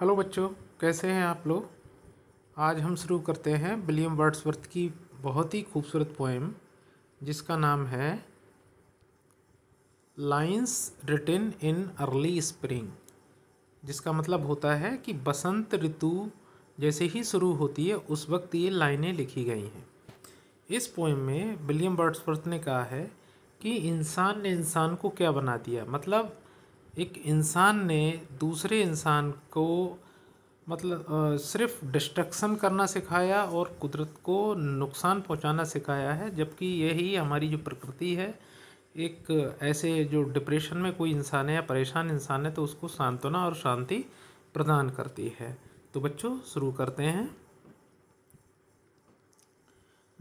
hello बच्चों कैसे हैं आप लोग आज हम शुरू करते हैं विलियम वर्ड्सवर्थ की बहुत ही खूबसूरत पोएम जिसका नाम है lines written in early spring जिसका मतलब होता है कि बसंत ऋतु जैसे ही शुरू होती है उस वक्त ये लाइनें लिखी गई हैं इस पोएम में विलियम वर्ड्सवर्थ ने कहा है कि इंसान ने इंसान को क्या बना दिया मतलब एक इंसान ने दूसरे इंसान को मतलब सिर्फ डिस्ट्रक्शन करना सिखाया और कुदरत को नुकसान पहुंचाना सिखाया है जबकि यही हमारी जो प्रकृति है एक ऐसे जो डिप्रेशन में कोई इंसान है या परेशान इंसान है तो उसको सांत्वना और शांति प्रदान करती है तो बच्चों शुरू करते हैं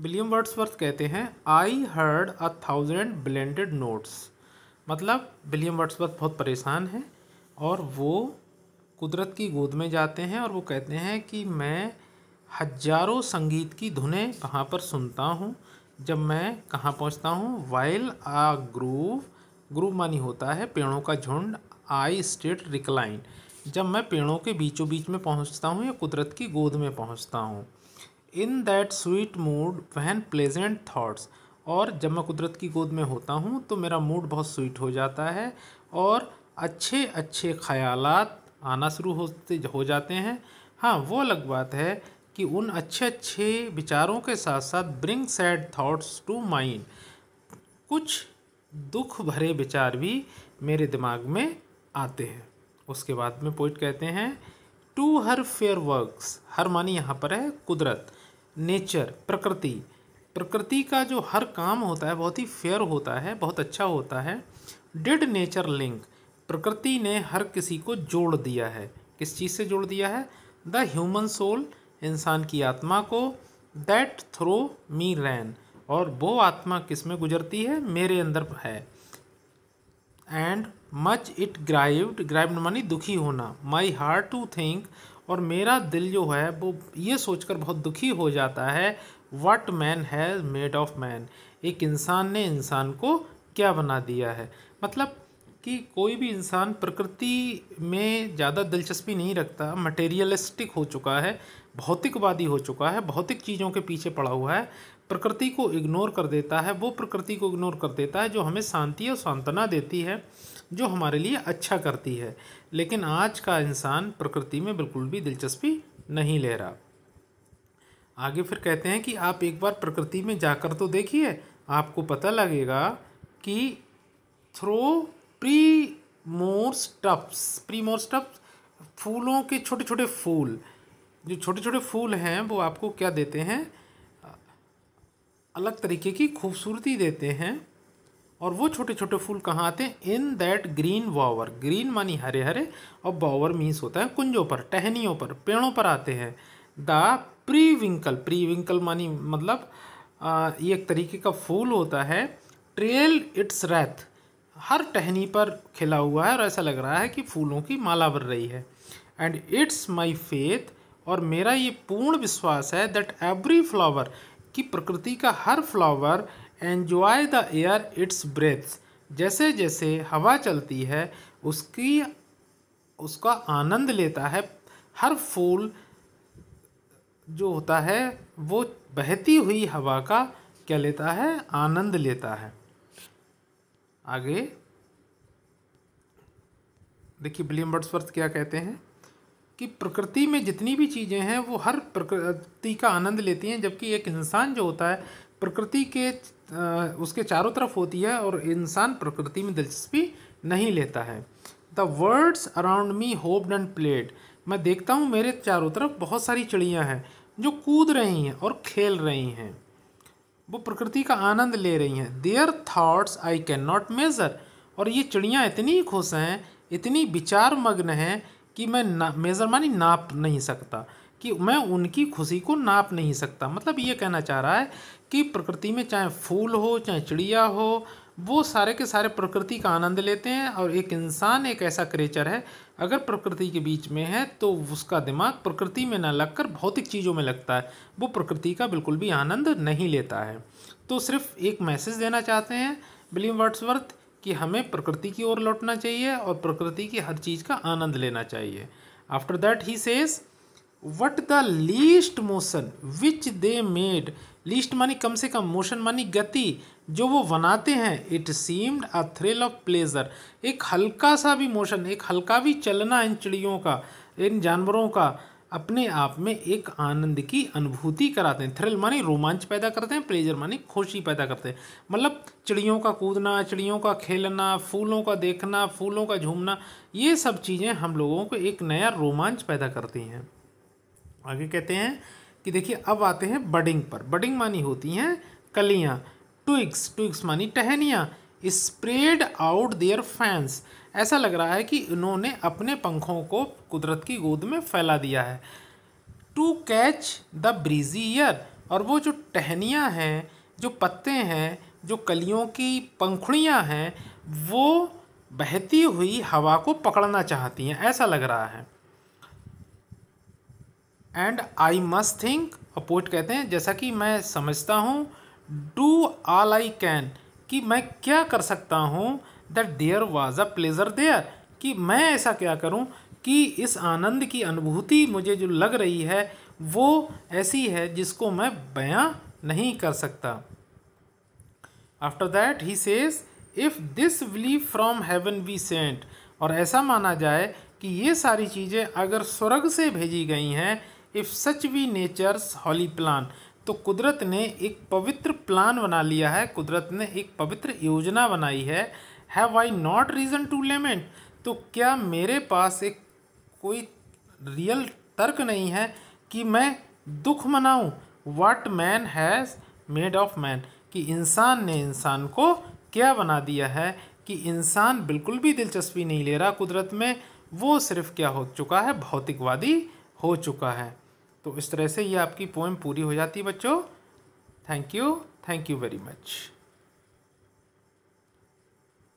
विलियम वर्ड्सवर्थ कहते हैं I heard a thousand blended notes मतलब विलियम वर्ड्सवर्थ बहुत परेशान है और वो कुदरत की गोद में जाते हैं और वो कहते हैं कि मैं हजारों संगीत की धुनें कहाँ पर सुनता हूँ जब मैं कहाँ पहुँचता हूँ वाइल आ ग्रूव ग्रूव मानी होता है पेड़ों का झुंड आई स्टेट रिक्लाइन जब मैं पेड़ों के बीचों बीच में पहुँचता हूँ या कुदरत की गोद में पहुँचता हूँ in that sweet mood when pleasant thoughts और जब मैं कुदरत की गोद में होता हूँ तो मेरा मूड बहुत स्वीट हो जाता है और अच्छे अच्छे ख्याल आना शुरू होते हो जाते हैं हाँ वो अलग बात है कि उन अच्छे अच्छे विचारों के साथ साथ bring sad thoughts to mind कुछ दुख भरे विचार भी मेरे दिमाग में आते हैं उसके बाद में पोइट कहते हैं to her fair works her मानी यहाँ पर है कुदरत नेचर प्रकृति प्रकृति का जो हर काम होता है बहुत ही फेयर होता है बहुत अच्छा होता है डिड नेचर लिंक प्रकृति ने हर किसी को जोड़ दिया है किस चीज़ से जोड़ दिया है द ह्यूमन सोल इंसान की आत्मा को दैट थ्रो मी रैन और वो आत्मा किस में गुजरती है मेरे अंदर है and much it grieved grieved मानी दुखी होना माई हार्ट टू थिंक और मेरा दिल जो है वो ये सोचकर बहुत दुखी हो जाता है what man has made of man एक इंसान ने इंसान को क्या बना दिया है मतलब कि कोई भी इंसान प्रकृति में ज़्यादा दिलचस्पी नहीं रखता मटेरियलिस्टिक हो चुका है भौतिकवादी हो चुका है भौतिक चीज़ों के पीछे पड़ा हुआ है प्रकृति को इग्नोर कर देता है वो प्रकृति को इग्नोर कर देता है जो हमें शांति और सांत्वना देती है जो हमारे लिए अच्छा करती है लेकिन आज का इंसान प्रकृति में बिल्कुल भी दिलचस्पी नहीं ले रहा आगे फिर कहते हैं कि आप एक बार प्रकृति में जाकर तो देखिए आपको पता लगेगा कि through primrose tufts primrose tufts फूलों के छोटे छोटे फूल जो छोटे छोटे फूल हैं वो आपको क्या देते हैं अलग तरीके की खूबसूरती देते हैं और वो छोटे छोटे फूल कहाँ आते हैं in that green bower green मानी हरे हरे और वावर मीन्स होता है कुंजों पर टहनियों पर पेड़ों पर आते हैं the periwinkle periwinkle मानी मतलब आ, ये एक तरीके का फूल होता है ट्रेल इट्स रेथ हर टहनी पर खिला हुआ है और ऐसा लग रहा है कि फूलों की माला बन रही है एंड इट्स माई फेथ और मेरा ये पूर्ण विश्वास है दैट एवरी फ्लावर कि प्रकृति का हर flower enjoy the air its breathes जैसे जैसे हवा चलती है उसकी उसका आनंद लेता है हर फूल जो होता है वो बहती हुई हवा का क्या लेता है आनंद लेता है आगे देखिए विलियम बर्ड्सवर्थ क्या कहते हैं कि प्रकृति में जितनी भी चीज़ें हैं वो हर प्रकृति का आनंद लेती हैं जबकि एक इंसान जो होता है प्रकृति के उसके चारों तरफ होती है और इंसान प्रकृति में दिलचस्पी नहीं लेता है the birds around me hopped and played मैं देखता हूँ मेरे चारों तरफ बहुत सारी चिड़ियाँ हैं जो कूद रही हैं और खेल रही हैं वो प्रकृति का आनंद ले रही हैं their thoughts I can not measure और ये चिड़ियाँ इतनी खुश हैं इतनी विचार मग्न हैं कि मैं ना मेज़र मानी नाप नहीं सकता कि मैं उनकी खुशी को नाप नहीं सकता मतलब ये कहना चाह रहा है कि प्रकृति में चाहे फूल हो चाहे चिड़िया हो वो सारे के सारे प्रकृति का आनंद लेते हैं और एक इंसान एक ऐसा क्रेचर है अगर प्रकृति के बीच में है तो उसका दिमाग प्रकृति में ना लगकर भौतिक चीज़ों में लगता है वो प्रकृति का बिल्कुल भी आनंद नहीं लेता है तो सिर्फ एक मैसेज देना चाहते हैं विलियम वर्ड्सवर्थ कि हमें प्रकृति की ओर लौटना चाहिए और प्रकृति की हर चीज़ का आनंद लेना चाहिए after that he says what the least motion which they made least मानी कम से कम मोशन मानी गति जो वो बनाते हैं it seemed a thrill of pleasure एक हल्का सा भी मोशन एक हल्का भी चलना इन चिड़ियों का इन जानवरों का अपने आप में एक आनंद की अनुभूति कराते हैं थ्रिल माने रोमांच पैदा करते हैं प्लेजर माने खुशी पैदा करते हैं मतलब चिड़ियों का कूदना चिड़ियों का खेलना फूलों का देखना फूलों का झूमना ये सब चीज़ें हम लोगों को एक नया रोमांच पैदा करती हैं आगे कहते हैं कि देखिए अब आते हैं बडिंग पर बडिंग मानी होती हैं कलियाँ ट्विक्स ट्विक्स मानी टहनिया स्प्रेड आउट देयर फैंस ऐसा लग रहा है कि इन्होंने अपने पंखों को कुदरत की गोद में फैला दिया है to catch the breezy air और वो जो टहनियाँ हैं जो पत्ते हैं जो कलियों की पंखुड़ियाँ हैं वो बहती हुई हवा को पकड़ना चाहती हैं ऐसा लग रहा है एंड आई मस्ट थिंक और कहते हैं जैसा कि मैं समझता हूँ डू ऑल आई कैन कि मैं क्या कर सकता हूँ that there was a pleasure there कि मैं ऐसा क्या करूँ कि इस आनंद की अनुभूति मुझे जो लग रही है वो ऐसी है जिसको मैं बयां नहीं कर सकता after that he says if this belief from heaven be sent और ऐसा माना जाए कि ये सारी चीज़ें अगर स्वर्ग से भेजी गई हैं if such be nature's holy plan तो कुदरत ने एक पवित्र प्लान बना लिया है कुदरत ने एक पवित्र योजना बनाई है have I not reason to lament तो क्या मेरे पास एक कोई रियल तर्क नहीं है कि मैं दुख मनाऊं what man has made of man कि इंसान ने इंसान को क्या बना दिया है कि इंसान बिल्कुल भी दिलचस्पी नहीं ले रहा कुदरत में वो सिर्फ क्या हो चुका है भौतिकवादी हो चुका है तो इस तरह से ये आपकी पोएम पूरी हो जाती है बच्चों thank you thank you very much